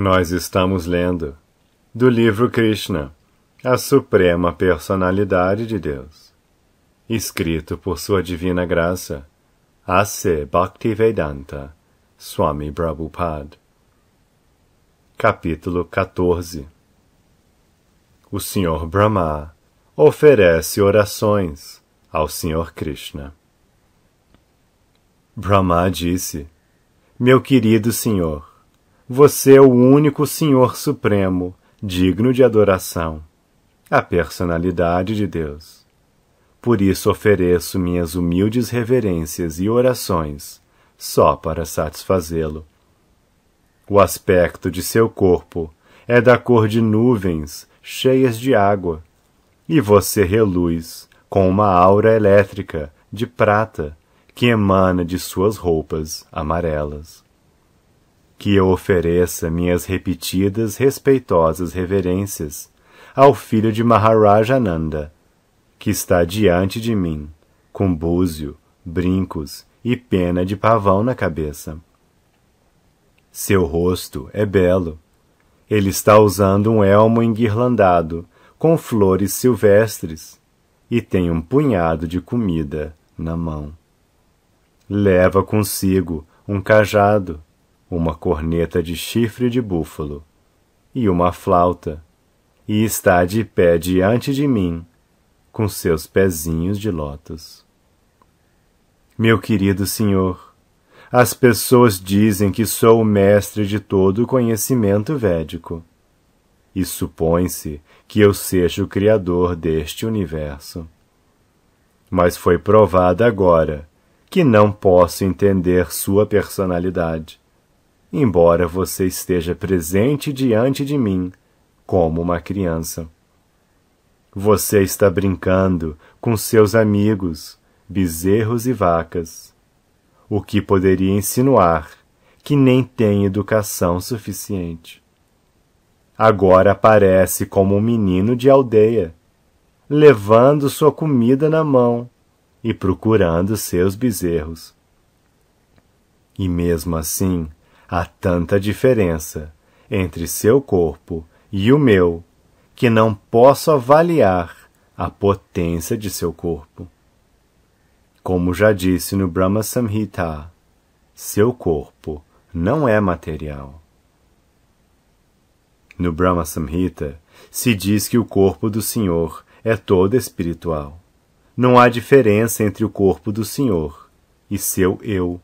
Nós estamos lendo do livro Krishna, a Suprema Personalidade de Deus, escrito por Sua Divina Graça, A.C. Bhaktivedanta, Swami Prabhupada. Capítulo 14 O Senhor Brahma oferece orações ao Senhor Krishna. Brahma disse: Meu querido Senhor, você é o único Senhor Supremo, digno de adoração, a personalidade de Deus. Por isso ofereço minhas humildes reverências e orações, só para satisfazê-lo. O aspecto de seu corpo é da cor de nuvens cheias de água, e você reluz com uma aura elétrica de prata que emana de suas roupas amarelas que eu ofereça minhas repetidas respeitosas reverências ao filho de Maharajananda, que está diante de mim, com búzio, brincos e pena de pavão na cabeça. Seu rosto é belo. Ele está usando um elmo enguirlandado, com flores silvestres, e tem um punhado de comida na mão. Leva consigo um cajado uma corneta de chifre de búfalo e uma flauta, e está de pé diante de mim, com seus pezinhos de lótus. Meu querido senhor, as pessoas dizem que sou o mestre de todo o conhecimento védico, e supõe-se que eu seja o criador deste universo. Mas foi provado agora que não posso entender sua personalidade embora você esteja presente diante de mim como uma criança. Você está brincando com seus amigos, bezerros e vacas, o que poderia insinuar que nem tem educação suficiente. Agora aparece como um menino de aldeia, levando sua comida na mão e procurando seus bezerros. E mesmo assim, Há tanta diferença entre seu corpo e o meu que não posso avaliar a potência de seu corpo. Como já disse no Brahma Samhita, seu corpo não é material. No Brahma Samhita, se diz que o corpo do Senhor é todo espiritual. Não há diferença entre o corpo do Senhor e seu eu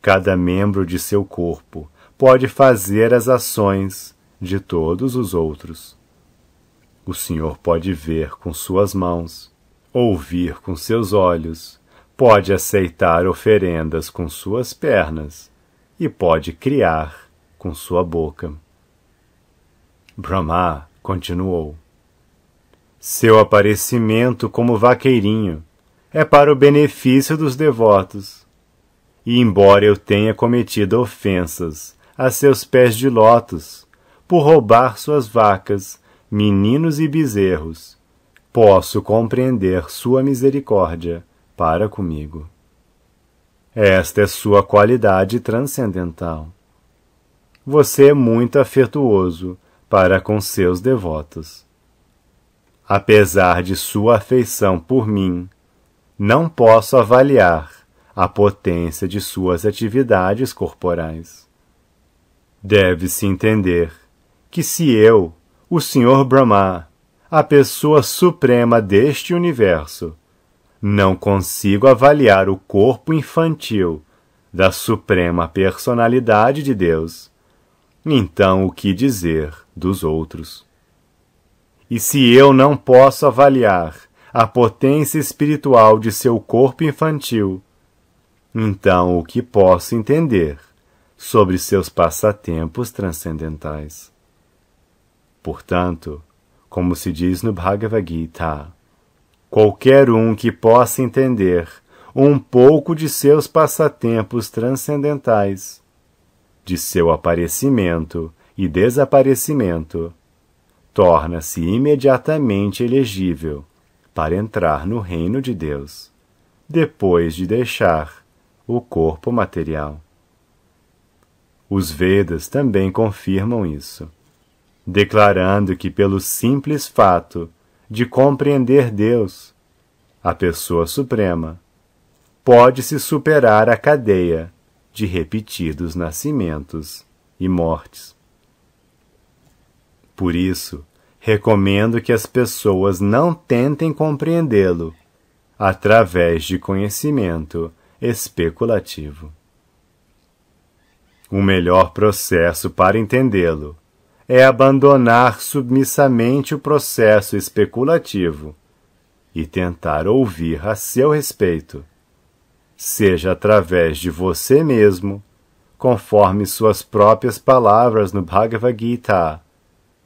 cada membro de seu corpo pode fazer as ações de todos os outros. O Senhor pode ver com suas mãos, ouvir com seus olhos, pode aceitar oferendas com suas pernas e pode criar com sua boca. Brahma continuou: Seu aparecimento como vaqueirinho é para o benefício dos devotos e embora eu tenha cometido ofensas a seus pés de lótus, por roubar suas vacas, meninos e bezerros, posso compreender sua misericórdia para comigo. Esta é sua qualidade transcendental. Você é muito afetuoso para com seus devotos. Apesar de sua afeição por mim, não posso avaliar a potência de suas atividades corporais. Deve-se entender que se eu, o Senhor Brahma, a pessoa suprema deste universo, não consigo avaliar o corpo infantil da suprema personalidade de Deus, então o que dizer dos outros? E se eu não posso avaliar a potência espiritual de seu corpo infantil, então o que posso entender sobre seus passatempos transcendentais? Portanto, como se diz no Bhagavad Gita, qualquer um que possa entender um pouco de seus passatempos transcendentais, de seu aparecimento e desaparecimento, torna-se imediatamente elegível para entrar no reino de Deus, depois de deixar o corpo material. Os Vedas também confirmam isso, declarando que, pelo simples fato de compreender Deus, a Pessoa Suprema, pode-se superar a cadeia de repetidos nascimentos e mortes. Por isso, recomendo que as pessoas não tentem compreendê-lo através de conhecimento especulativo. O melhor processo para entendê-lo é abandonar submissamente o processo especulativo e tentar ouvir a seu respeito, seja através de você mesmo, conforme suas próprias palavras no Bhagavad Gita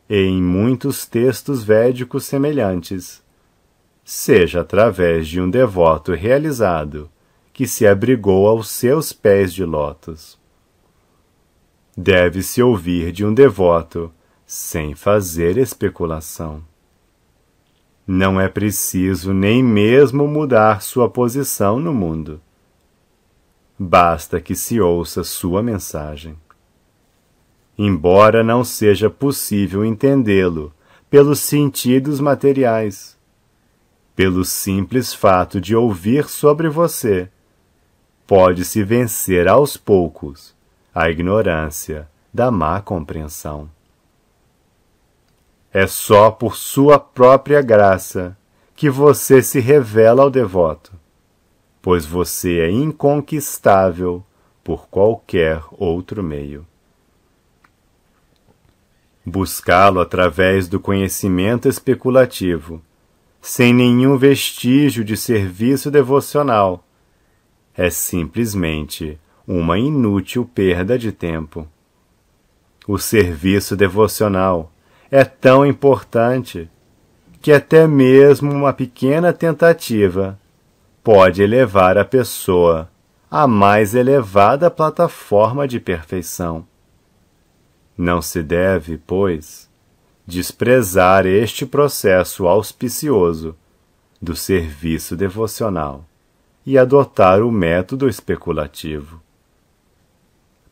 e em muitos textos védicos semelhantes, seja através de um devoto realizado que se abrigou aos seus pés de lótus. Deve-se ouvir de um devoto, sem fazer especulação. Não é preciso nem mesmo mudar sua posição no mundo. Basta que se ouça sua mensagem. Embora não seja possível entendê-lo pelos sentidos materiais, pelo simples fato de ouvir sobre você, pode-se vencer aos poucos a ignorância da má compreensão. É só por sua própria graça que você se revela ao devoto, pois você é inconquistável por qualquer outro meio. Buscá-lo através do conhecimento especulativo, sem nenhum vestígio de serviço devocional, é simplesmente uma inútil perda de tempo. O serviço devocional é tão importante que até mesmo uma pequena tentativa pode elevar a pessoa à mais elevada plataforma de perfeição. Não se deve, pois, desprezar este processo auspicioso do serviço devocional e adotar o método especulativo.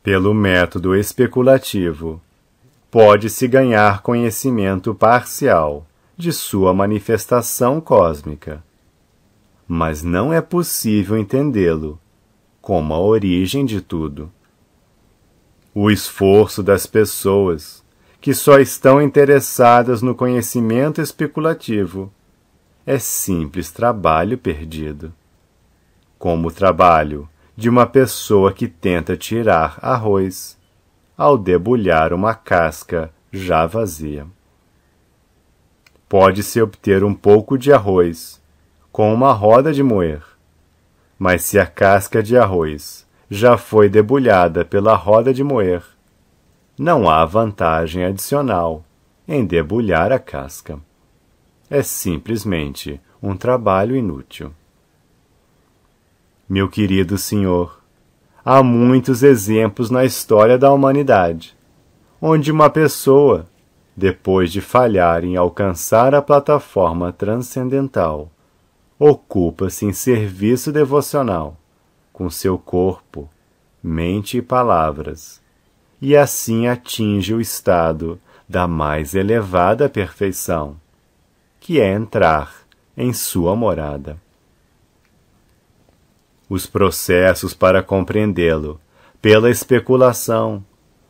Pelo método especulativo, pode-se ganhar conhecimento parcial de sua manifestação cósmica, mas não é possível entendê-lo como a origem de tudo. O esforço das pessoas que só estão interessadas no conhecimento especulativo é simples trabalho perdido como o trabalho de uma pessoa que tenta tirar arroz ao debulhar uma casca já vazia. Pode-se obter um pouco de arroz com uma roda de moer, mas se a casca de arroz já foi debulhada pela roda de moer, não há vantagem adicional em debulhar a casca. É simplesmente um trabalho inútil. Meu querido senhor, há muitos exemplos na história da humanidade, onde uma pessoa, depois de falhar em alcançar a plataforma transcendental, ocupa-se em serviço devocional com seu corpo, mente e palavras, e assim atinge o estado da mais elevada perfeição, que é entrar em sua morada os processos para compreendê-lo, pela especulação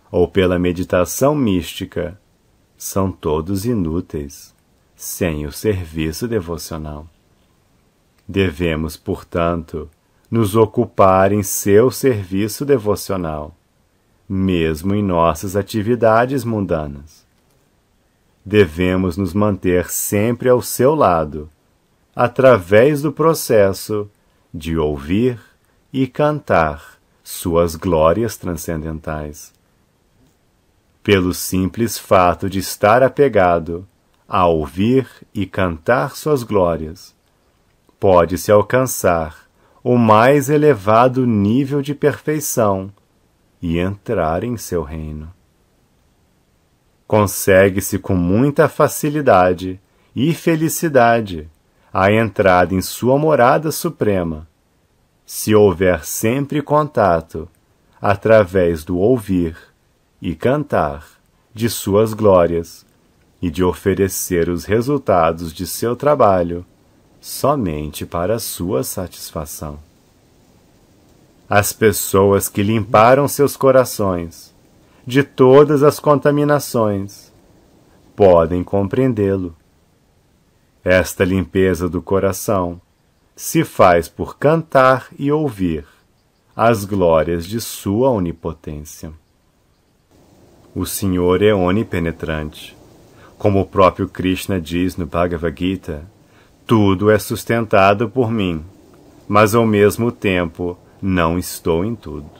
ou pela meditação mística, são todos inúteis sem o serviço devocional. Devemos, portanto, nos ocupar em seu serviço devocional, mesmo em nossas atividades mundanas. Devemos nos manter sempre ao seu lado, através do processo de ouvir e cantar suas glórias transcendentais. Pelo simples fato de estar apegado a ouvir e cantar suas glórias, pode-se alcançar o mais elevado nível de perfeição e entrar em seu reino. Consegue-se com muita facilidade e felicidade a entrada em sua morada suprema. Se houver sempre contato, através do ouvir e cantar de suas glórias e de oferecer os resultados de seu trabalho somente para sua satisfação. As pessoas que limparam seus corações de todas as contaminações podem compreendê-lo esta limpeza do coração se faz por cantar e ouvir as glórias de Sua onipotência. O Senhor é onipenetrante. Como o próprio Krishna diz no Bhagavad Gita, tudo é sustentado por mim, mas ao mesmo tempo não estou em tudo.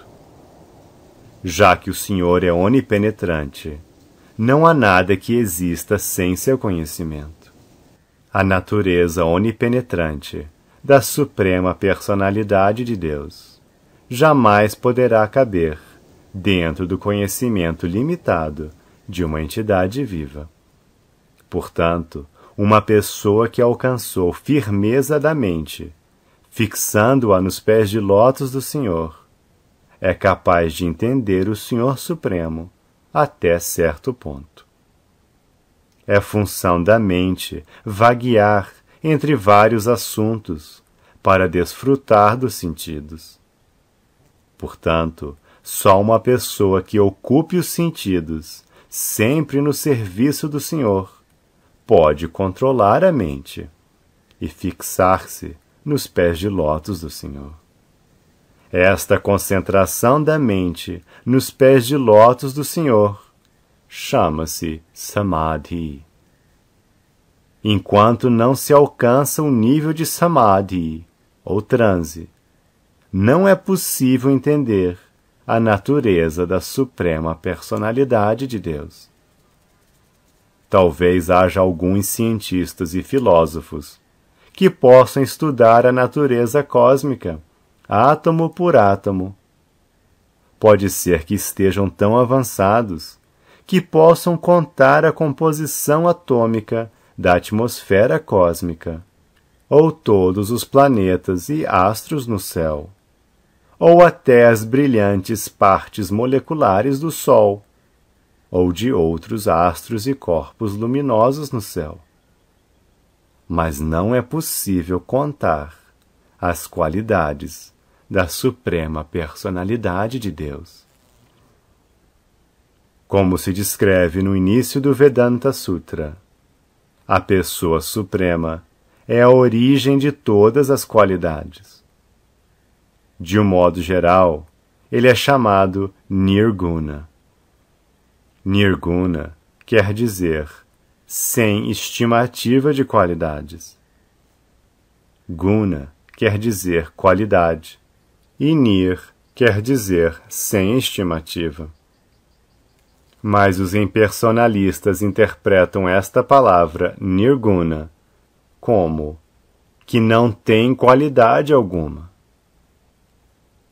Já que o Senhor é onipenetrante, não há nada que exista sem seu conhecimento a natureza onipenetrante da suprema personalidade de Deus. Jamais poderá caber dentro do conhecimento limitado de uma entidade viva. Portanto, uma pessoa que alcançou firmeza da mente, fixando-a nos pés de lótus do Senhor, é capaz de entender o Senhor Supremo até certo ponto. É função da mente vaguear entre vários assuntos para desfrutar dos sentidos. Portanto, só uma pessoa que ocupe os sentidos, sempre no serviço do Senhor, pode controlar a mente e fixar-se nos pés de lótus do Senhor. É esta concentração da mente nos pés de lótus do Senhor chama-se Samadhi. Enquanto não se alcança o um nível de Samadhi, ou transe, não é possível entender a natureza da Suprema Personalidade de Deus. Talvez haja alguns cientistas e filósofos que possam estudar a natureza cósmica, átomo por átomo. Pode ser que estejam tão avançados que possam contar a composição atômica da atmosfera cósmica, ou todos os planetas e astros no céu, ou até as brilhantes partes moleculares do Sol, ou de outros astros e corpos luminosos no céu. Mas não é possível contar as qualidades da Suprema Personalidade de Deus como se descreve no início do Vedanta Sutra. A Pessoa Suprema é a origem de todas as qualidades. De um modo geral, ele é chamado Nirguna. Nirguna quer dizer sem estimativa de qualidades. Guna quer dizer qualidade, e Nir quer dizer sem estimativa. Mas os impersonalistas interpretam esta palavra nirguna como que não tem qualidade alguma.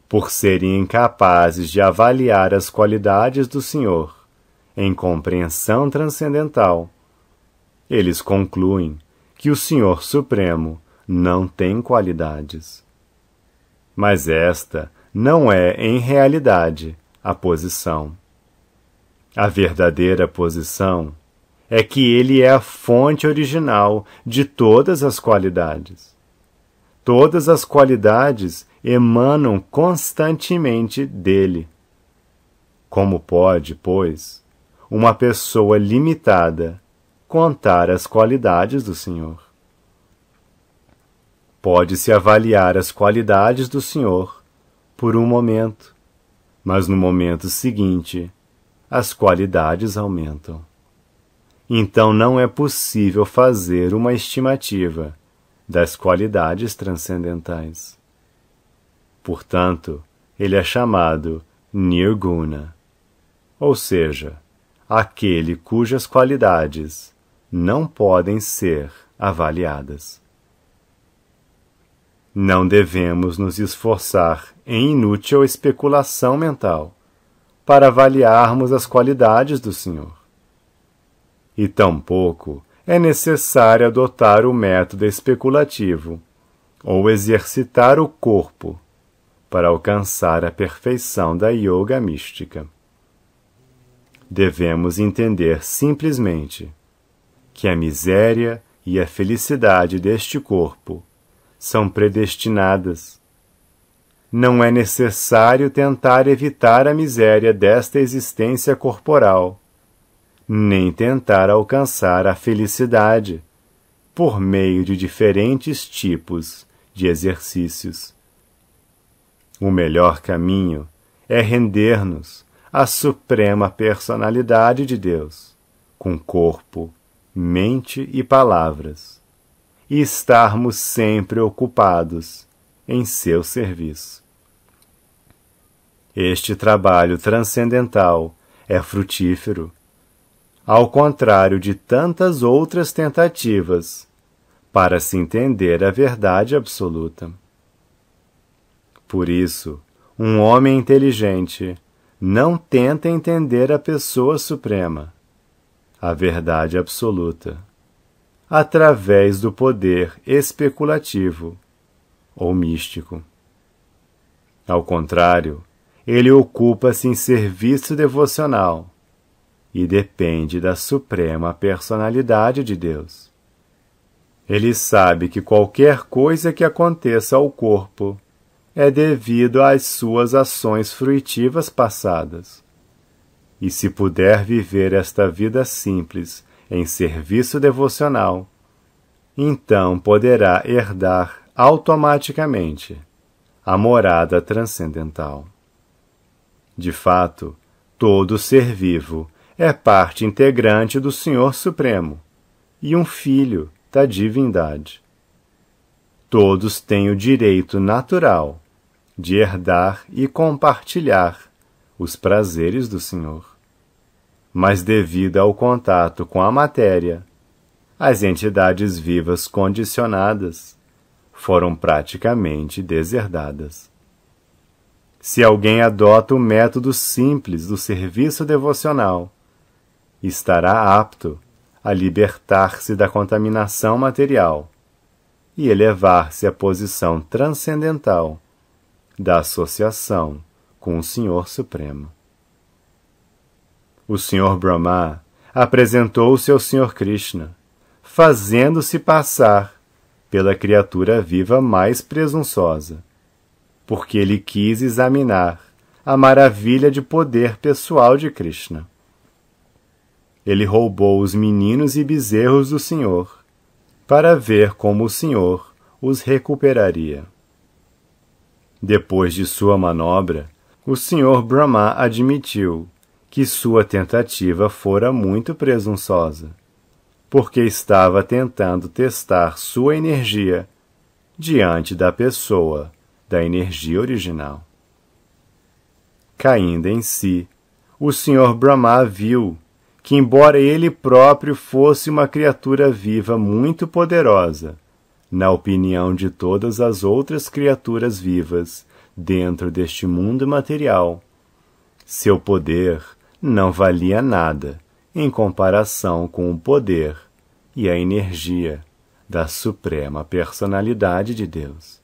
Por serem incapazes de avaliar as qualidades do Senhor em compreensão transcendental, eles concluem que o Senhor Supremo não tem qualidades. Mas esta não é, em realidade, a posição. A verdadeira posição é que ele é a fonte original de todas as qualidades. Todas as qualidades emanam constantemente dele. Como pode, pois, uma pessoa limitada contar as qualidades do Senhor? Pode-se avaliar as qualidades do Senhor por um momento, mas no momento seguinte as qualidades aumentam. Então não é possível fazer uma estimativa das qualidades transcendentais. Portanto, ele é chamado Nirguna, ou seja, aquele cujas qualidades não podem ser avaliadas. Não devemos nos esforçar em inútil especulação mental para avaliarmos as qualidades do Senhor. E tampouco é necessário adotar o método especulativo ou exercitar o corpo para alcançar a perfeição da yoga mística. Devemos entender simplesmente que a miséria e a felicidade deste corpo são predestinadas não é necessário tentar evitar a miséria desta existência corporal, nem tentar alcançar a felicidade, por meio de diferentes tipos de exercícios. O melhor caminho é render-nos à suprema personalidade de Deus, com corpo, mente e palavras, e estarmos sempre ocupados em seu serviço. Este trabalho transcendental é frutífero. Ao contrário de tantas outras tentativas para se entender a verdade absoluta. Por isso, um homem inteligente não tenta entender a pessoa suprema, a verdade absoluta, através do poder especulativo ou místico. Ao contrário, ele ocupa-se em serviço devocional e depende da suprema personalidade de Deus. Ele sabe que qualquer coisa que aconteça ao corpo é devido às suas ações fruitivas passadas. E se puder viver esta vida simples em serviço devocional, então poderá herdar automaticamente a morada transcendental. De fato, todo ser vivo é parte integrante do Senhor Supremo e um filho da divindade. Todos têm o direito natural de herdar e compartilhar os prazeres do Senhor. Mas, devido ao contato com a matéria, as entidades vivas condicionadas foram praticamente deserdadas se alguém adota o método simples do serviço devocional, estará apto a libertar-se da contaminação material e elevar-se à posição transcendental da associação com o Senhor Supremo. O Senhor Brahma apresentou-se ao Senhor Krishna, fazendo-se passar pela criatura viva mais presunçosa porque ele quis examinar a maravilha de poder pessoal de Krishna. Ele roubou os meninos e bezerros do Senhor, para ver como o Senhor os recuperaria. Depois de sua manobra, o Senhor Brahma admitiu que sua tentativa fora muito presunçosa, porque estava tentando testar sua energia diante da pessoa da energia original. Caindo em si, o Sr. Brahma viu que, embora ele próprio fosse uma criatura viva muito poderosa, na opinião de todas as outras criaturas vivas dentro deste mundo material, seu poder não valia nada em comparação com o poder e a energia da Suprema Personalidade de Deus.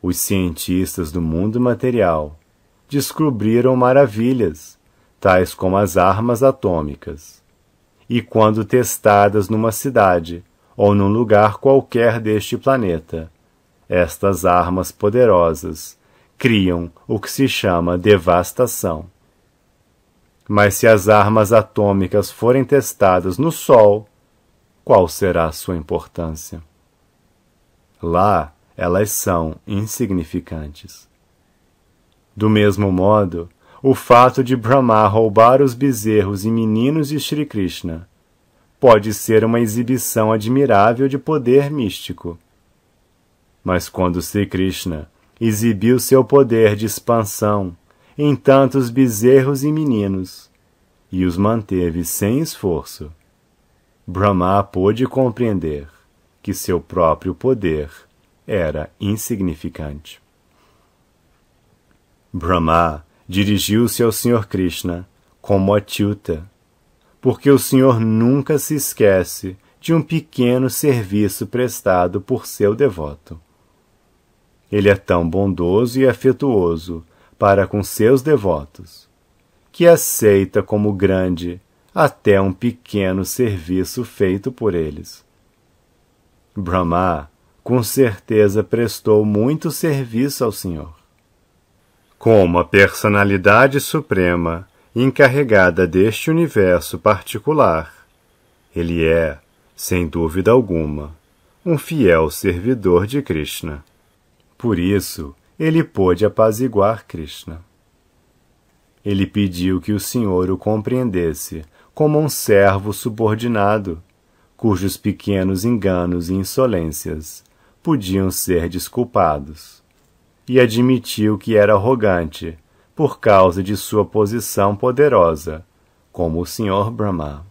Os cientistas do mundo material descobriram maravilhas, tais como as armas atômicas. E quando testadas numa cidade ou num lugar qualquer deste planeta, estas armas poderosas criam o que se chama devastação. Mas se as armas atômicas forem testadas no Sol, qual será a sua importância? Lá, elas são insignificantes. Do mesmo modo, o fato de Brahma roubar os bezerros e meninos de Sri Krishna pode ser uma exibição admirável de poder místico. Mas quando Sri Krishna exibiu seu poder de expansão em tantos bezerros e meninos e os manteve sem esforço, Brahma pôde compreender que seu próprio poder era insignificante. Brahma dirigiu-se ao Senhor Krishna como Atyuta, porque o Senhor nunca se esquece de um pequeno serviço prestado por seu devoto. Ele é tão bondoso e afetuoso para com seus devotos, que aceita como grande até um pequeno serviço feito por eles. Brahma com certeza prestou muito serviço ao Senhor. Como a personalidade suprema encarregada deste universo particular, ele é, sem dúvida alguma, um fiel servidor de Krishna. Por isso, ele pôde apaziguar Krishna. Ele pediu que o Senhor o compreendesse como um servo subordinado, cujos pequenos enganos e insolências podiam ser desculpados. E admitiu que era arrogante, por causa de sua posição poderosa, como o Sr. Brahma.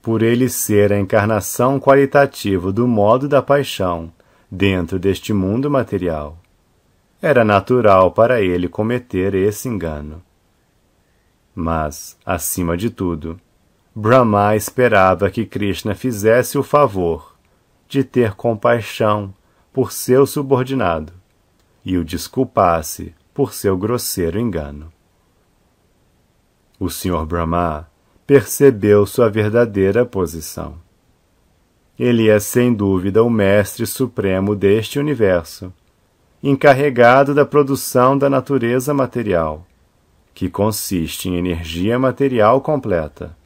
Por ele ser a encarnação qualitativa do modo da paixão, dentro deste mundo material, era natural para ele cometer esse engano. Mas, acima de tudo, Brahma esperava que Krishna fizesse o favor de ter compaixão por seu subordinado e o desculpasse por seu grosseiro engano. O Sr. Brahma percebeu sua verdadeira posição. Ele é sem dúvida o mestre supremo deste universo, encarregado da produção da natureza material, que consiste em energia material completa,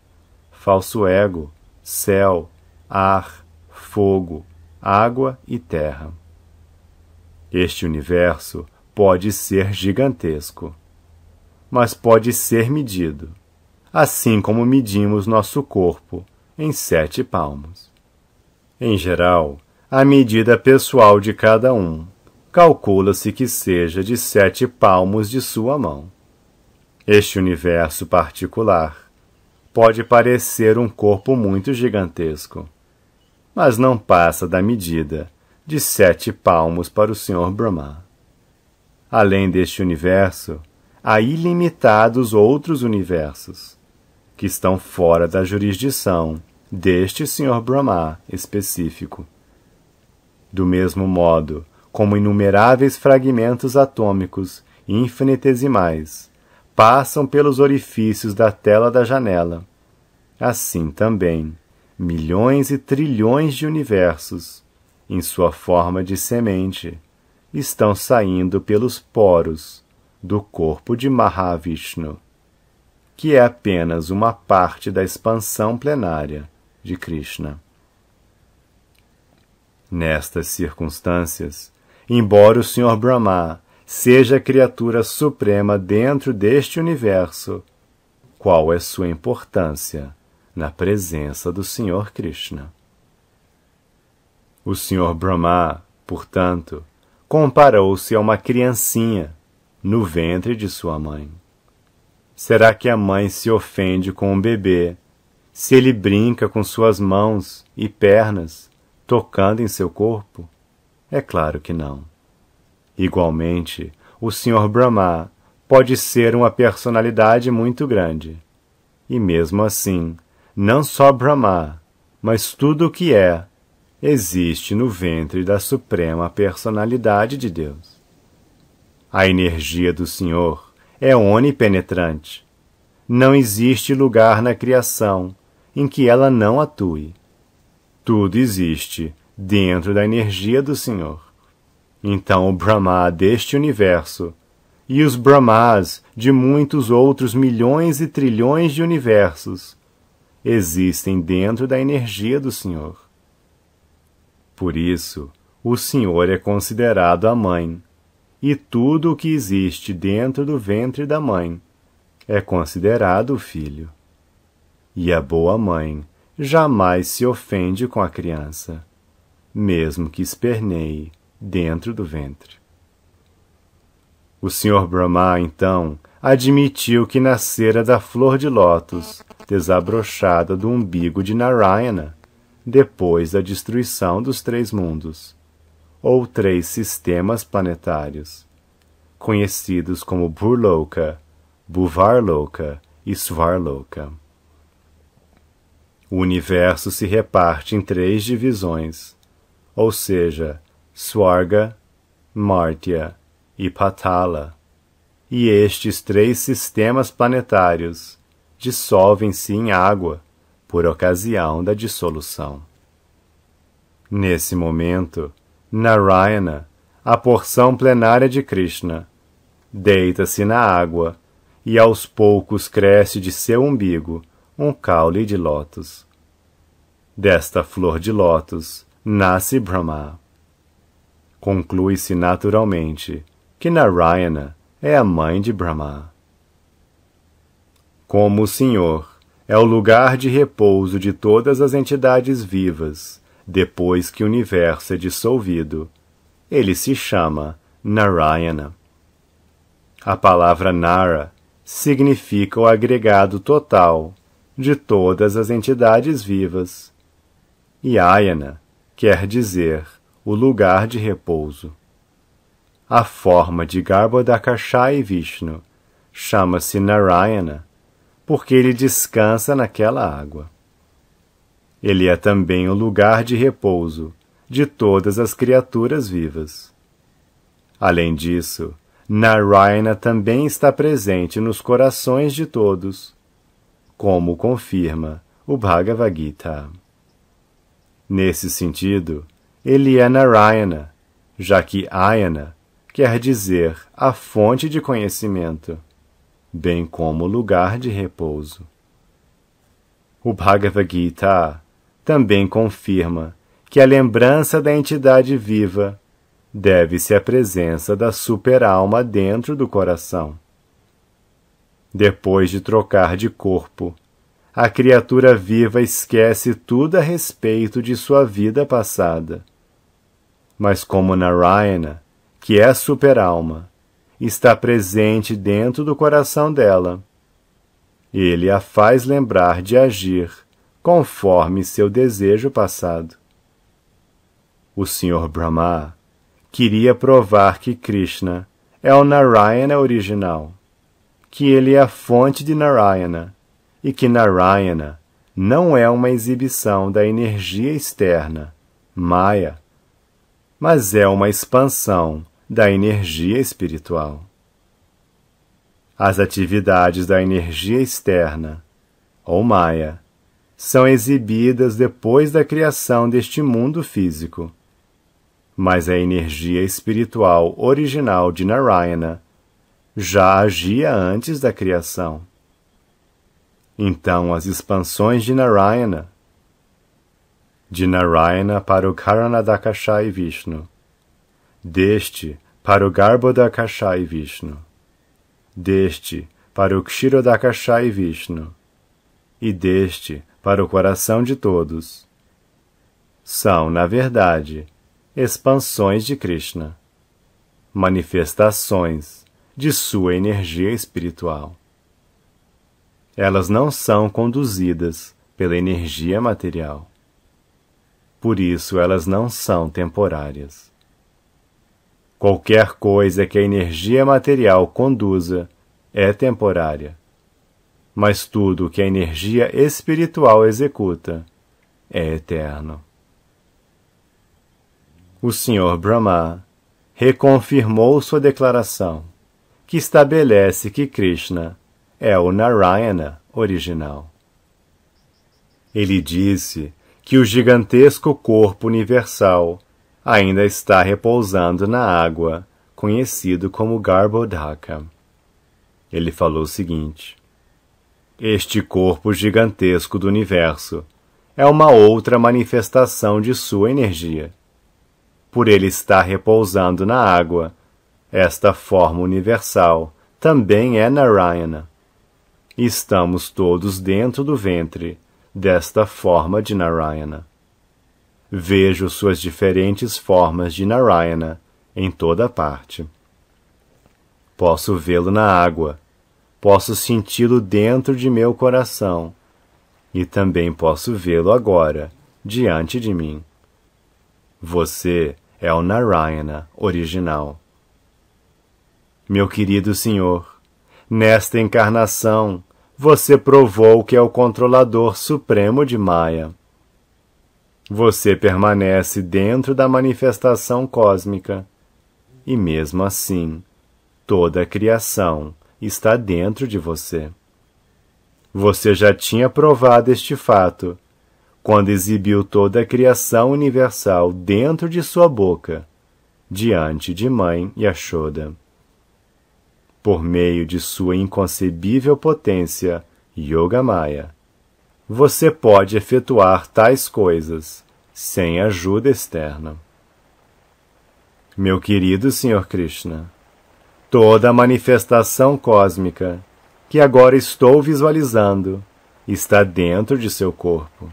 falso ego, céu, ar, fogo, água e terra. Este universo pode ser gigantesco, mas pode ser medido, assim como medimos nosso corpo em sete palmos. Em geral, a medida pessoal de cada um calcula-se que seja de sete palmos de sua mão. Este universo particular pode parecer um corpo muito gigantesco, mas não passa da medida de sete palmos para o Sr. Brahma. Além deste universo, há ilimitados outros universos, que estão fora da jurisdição deste Sr. Brahma específico. Do mesmo modo, como inumeráveis fragmentos atômicos infinitesimais passam pelos orifícios da tela da janela, assim também milhões e trilhões de universos, em sua forma de semente, estão saindo pelos poros do corpo de Mahavishnu, que é apenas uma parte da expansão plenária de Krishna. Nestas circunstâncias, embora o Sr. Brahma seja a criatura suprema dentro deste universo, qual é sua importância na presença do Senhor Krishna. O Senhor Brahma, portanto, comparou-se a uma criancinha no ventre de sua mãe. Será que a mãe se ofende com o bebê se ele brinca com suas mãos e pernas, tocando em seu corpo? É claro que não. Igualmente, o Senhor Brahma pode ser uma personalidade muito grande. E mesmo assim, não só Brahma, mas tudo o que é, existe no ventre da Suprema Personalidade de Deus. A energia do Senhor é onipenetrante. Não existe lugar na criação em que ela não atue. Tudo existe dentro da energia do Senhor. Então o Brahma deste universo e os Brahmas de muitos outros milhões e trilhões de universos existem dentro da energia do Senhor. Por isso, o Senhor é considerado a mãe, e tudo o que existe dentro do ventre da mãe é considerado o filho. E a boa mãe jamais se ofende com a criança, mesmo que esperneie dentro do ventre. O Senhor Brahma, então, admitiu que nascera da flor de lótus, desabrochada do umbigo de Narayana, depois da destruição dos três mundos, ou três sistemas planetários, conhecidos como Burloka, Buvarloka e Svarloka. O universo se reparte em três divisões, ou seja, Swarga, Martya e Patala e estes três sistemas planetários dissolvem-se em água por ocasião da dissolução. Nesse momento, Narayana, a porção plenária de Krishna, deita-se na água e aos poucos cresce de seu umbigo um caule de lótus. Desta flor de lótus nasce Brahma. Conclui-se naturalmente que Narayana é a mãe de Brahma. Como o Senhor é o lugar de repouso de todas as entidades vivas, depois que o universo é dissolvido, ele se chama Narayana. A palavra Nara significa o agregado total de todas as entidades vivas. E Ayana quer dizer o lugar de repouso. A forma de e Vishnu chama-se Narayana, porque ele descansa naquela água. Ele é também o lugar de repouso de todas as criaturas vivas. Além disso, Narayana também está presente nos corações de todos, como confirma o Bhagavad Gita. Nesse sentido, ele é Narayana, já que Ayana quer dizer a fonte de conhecimento, bem como lugar de repouso. O Bhagavad Gita também confirma que a lembrança da entidade viva deve-se à presença da superalma dentro do coração. Depois de trocar de corpo, a criatura viva esquece tudo a respeito de sua vida passada. Mas como Narayana, que é a superalma, está presente dentro do coração dela. Ele a faz lembrar de agir conforme seu desejo passado. O Sr. Brahma queria provar que Krishna é o Narayana original, que ele é a fonte de Narayana e que Narayana não é uma exibição da energia externa, Maya, mas é uma expansão da energia espiritual. As atividades da energia externa, ou Maya, são exibidas depois da criação deste mundo físico. Mas a energia espiritual original de Narayana já agia antes da criação. Então, as expansões de Narayana, de Narayana para o Karanadakashai Vishnu, deste para o Garbhodakashai Vishnu, deste para o Kshirodakashai Vishnu, e deste para o coração de todos. São, na verdade, expansões de Krishna, manifestações de sua energia espiritual. Elas não são conduzidas pela energia material. Por isso, elas não são temporárias. Qualquer coisa que a energia material conduza é temporária. Mas tudo que a energia espiritual executa é eterno. O Sr. Brahma reconfirmou sua declaração, que estabelece que Krishna é o Narayana original. Ele disse que o gigantesco corpo universal ainda está repousando na água, conhecido como Garbhodaka. Ele falou o seguinte: Este corpo gigantesco do universo é uma outra manifestação de sua energia. Por ele estar repousando na água, esta forma universal também é Narayana. Estamos todos dentro do ventre desta forma de Narayana. Vejo suas diferentes formas de Narayana em toda parte. Posso vê-lo na água, posso senti-lo dentro de meu coração e também posso vê-lo agora, diante de mim. Você é o Narayana original. Meu querido Senhor, nesta encarnação, você provou que é o controlador supremo de Maya você permanece dentro da manifestação cósmica. E mesmo assim, toda a criação está dentro de você. Você já tinha provado este fato quando exibiu toda a criação universal dentro de sua boca, diante de Mãe Yashoda. Por meio de sua inconcebível potência, Maya você pode efetuar tais coisas sem ajuda externa. Meu querido Senhor Krishna, toda a manifestação cósmica que agora estou visualizando está dentro de seu corpo.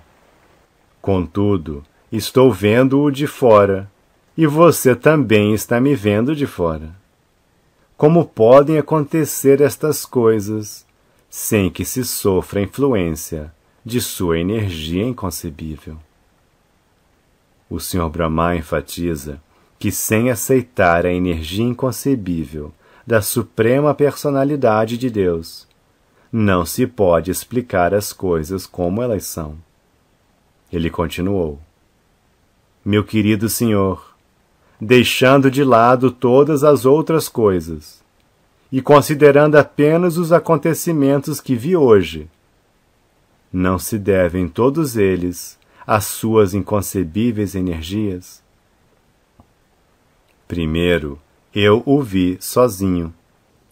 Contudo, estou vendo-o de fora e você também está me vendo de fora. Como podem acontecer estas coisas sem que se sofra influência de sua energia inconcebível. O Sr. Brahma enfatiza que, sem aceitar a energia inconcebível da suprema personalidade de Deus, não se pode explicar as coisas como elas são. Ele continuou: Meu querido senhor, deixando de lado todas as outras coisas e considerando apenas os acontecimentos que vi hoje, não se devem todos eles às suas inconcebíveis energias? Primeiro, eu o vi sozinho.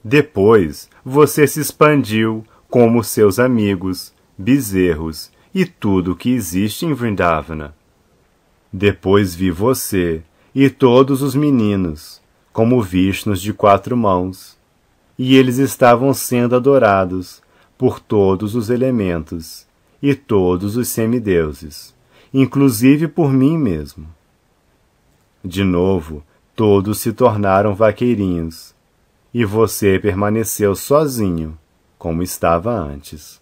Depois, você se expandiu como seus amigos, bezerros e tudo que existe em Vrindavana. Depois vi você e todos os meninos, como Vishnos de quatro mãos, e eles estavam sendo adorados por todos os elementos e todos os semideuses, inclusive por mim mesmo. De novo, todos se tornaram vaqueirinhos, e você permaneceu sozinho, como estava antes.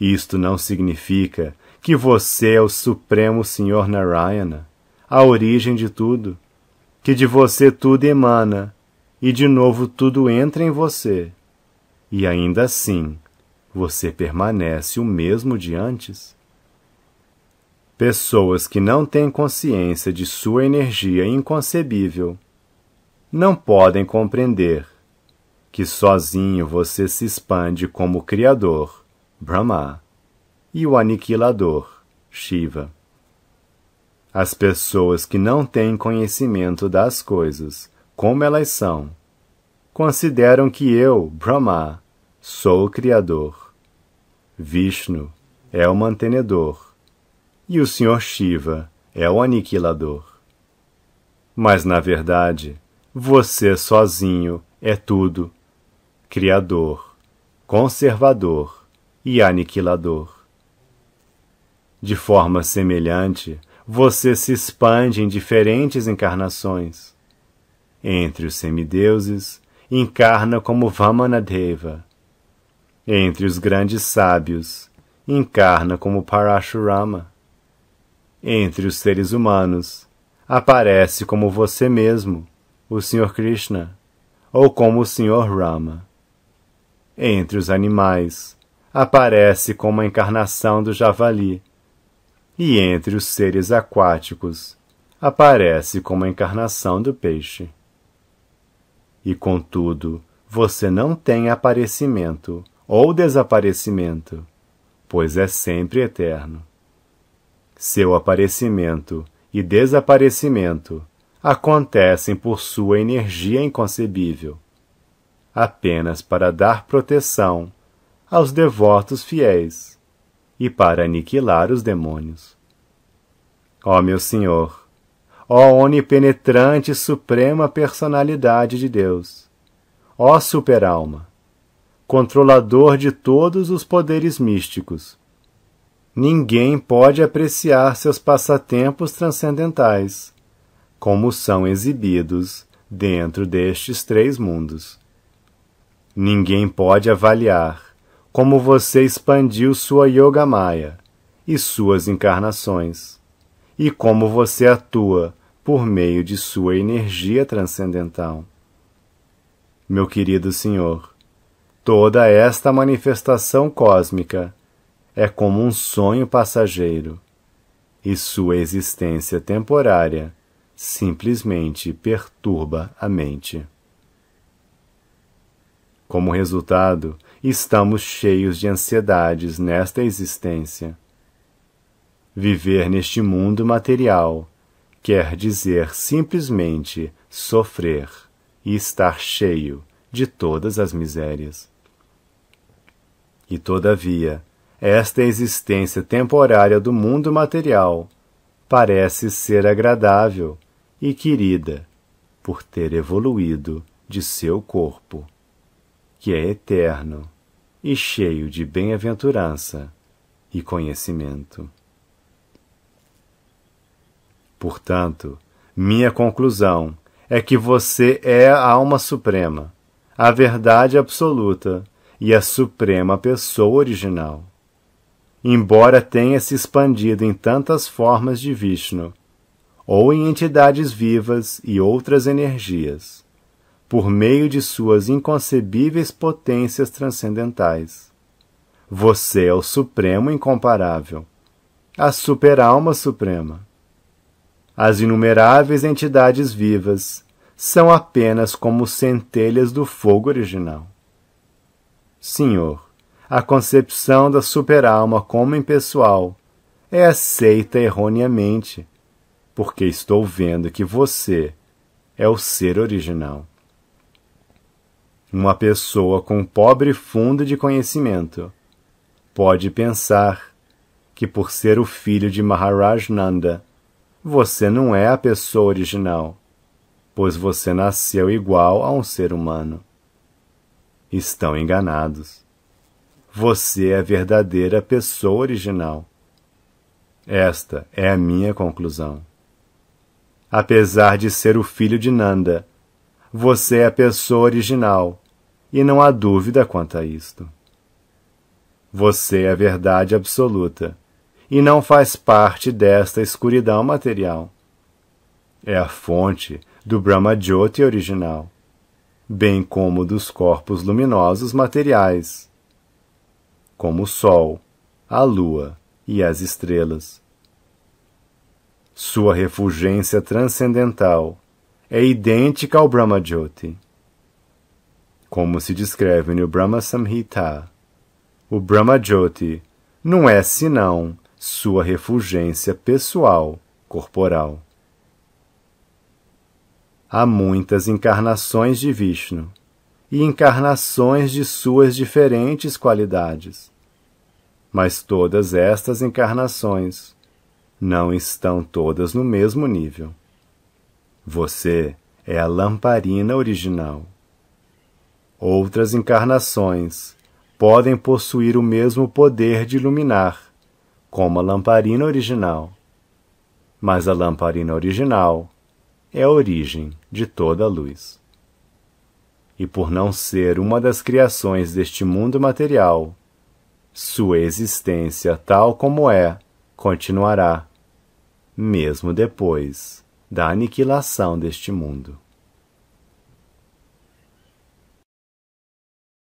Isto não significa que você é o Supremo Senhor Narayana, a origem de tudo, que de você tudo emana, e de novo tudo entra em você. E ainda assim, você permanece o mesmo de antes. Pessoas que não têm consciência de sua energia inconcebível não podem compreender que sozinho você se expande como o Criador, Brahma, e o Aniquilador, Shiva. As pessoas que não têm conhecimento das coisas, como elas são, consideram que eu, Brahma, Sou o Criador. Vishnu é o mantenedor. E o Senhor Shiva é o aniquilador. Mas, na verdade, você sozinho é tudo: Criador, conservador e aniquilador. De forma semelhante, você se expande em diferentes encarnações. Entre os semideuses, encarna como Vamanadeva, entre os grandes sábios, encarna como Parashurama. Entre os seres humanos, aparece como você mesmo, o Sr. Krishna, ou como o Sr. Rama. Entre os animais, aparece como a encarnação do javali, e entre os seres aquáticos, aparece como a encarnação do peixe. E contudo, você não tem aparecimento ou desaparecimento, pois é sempre eterno. Seu aparecimento e desaparecimento acontecem por sua energia inconcebível, apenas para dar proteção aos devotos fiéis e para aniquilar os demônios. Ó meu Senhor, ó onipenetrante suprema personalidade de Deus, ó superalma, controlador de todos os poderes místicos. Ninguém pode apreciar seus passatempos transcendentais, como são exibidos dentro destes três mundos. Ninguém pode avaliar como você expandiu sua yoga maya e suas encarnações, e como você atua por meio de sua energia transcendental. Meu querido Senhor, Toda esta manifestação cósmica é como um sonho passageiro, e sua existência temporária simplesmente perturba a mente. Como resultado, estamos cheios de ansiedades nesta existência. Viver neste mundo material quer dizer simplesmente sofrer e estar cheio de todas as misérias. E, todavia, esta existência temporária do mundo material parece ser agradável e querida por ter evoluído de seu corpo, que é eterno e cheio de bem-aventurança e conhecimento. Portanto, minha conclusão é que você é a alma suprema, a verdade absoluta e a suprema pessoa original. Embora tenha se expandido em tantas formas de Vishnu, ou em entidades vivas e outras energias, por meio de suas inconcebíveis potências transcendentais. Você é o Supremo Incomparável, a alma Suprema. As inumeráveis entidades vivas são apenas como centelhas do fogo original. Senhor, a concepção da superalma como impessoal é aceita erroneamente, porque estou vendo que você é o ser original. Uma pessoa com pobre fundo de conhecimento pode pensar que, por ser o filho de Maharaj Nanda, você não é a pessoa original, pois você nasceu igual a um ser humano estão enganados. Você é a verdadeira pessoa original. Esta é a minha conclusão. Apesar de ser o filho de Nanda, você é a pessoa original, e não há dúvida quanto a isto. Você é a verdade absoluta, e não faz parte desta escuridão material. É a fonte do Brahma Jyoti original bem como dos corpos luminosos materiais, como o Sol, a Lua e as estrelas. Sua refulgência transcendental é idêntica ao Brahmajyoti. Como se descreve no Brahma Samhita, o Jyoti não é senão sua refulgência pessoal, corporal. Há muitas encarnações de Vishnu e encarnações de suas diferentes qualidades. Mas todas estas encarnações não estão todas no mesmo nível. Você é a lamparina original. Outras encarnações podem possuir o mesmo poder de iluminar, como a lamparina original. Mas a lamparina original é a origem de toda a luz. E por não ser uma das criações deste mundo material, sua existência, tal como é, continuará, mesmo depois da aniquilação deste mundo.